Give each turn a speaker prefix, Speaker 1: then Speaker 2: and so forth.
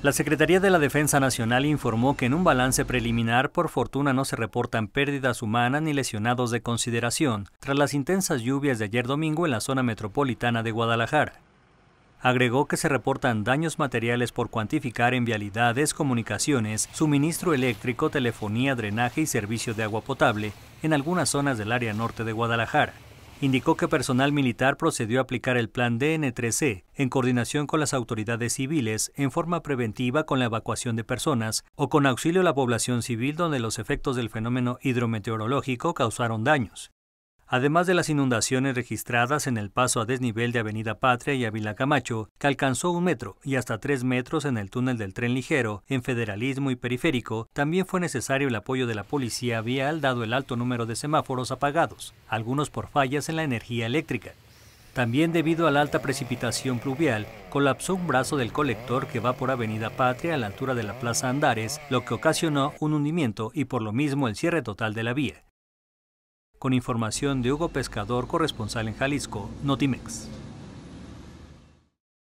Speaker 1: La Secretaría de la Defensa Nacional informó que en un balance preliminar, por fortuna, no se reportan pérdidas humanas ni lesionados de consideración tras las intensas lluvias de ayer domingo en la zona metropolitana de Guadalajara. Agregó que se reportan daños materiales por cuantificar en vialidades, comunicaciones, suministro eléctrico, telefonía, drenaje y servicio de agua potable en algunas zonas del área norte de Guadalajara indicó que personal militar procedió a aplicar el plan DN3C en coordinación con las autoridades civiles en forma preventiva con la evacuación de personas o con auxilio a la población civil donde los efectos del fenómeno hidrometeorológico causaron daños además de las inundaciones registradas en el paso a desnivel de Avenida Patria y Ávila Camacho, que alcanzó un metro y hasta tres metros en el túnel del tren ligero, en Federalismo y Periférico, también fue necesario el apoyo de la policía vial dado el alto número de semáforos apagados, algunos por fallas en la energía eléctrica. También debido a la alta precipitación pluvial, colapsó un brazo del colector que va por Avenida Patria a la altura de la Plaza Andares, lo que ocasionó un hundimiento y por lo mismo el cierre total de la vía con información de Hugo Pescador, corresponsal en Jalisco, Notimex.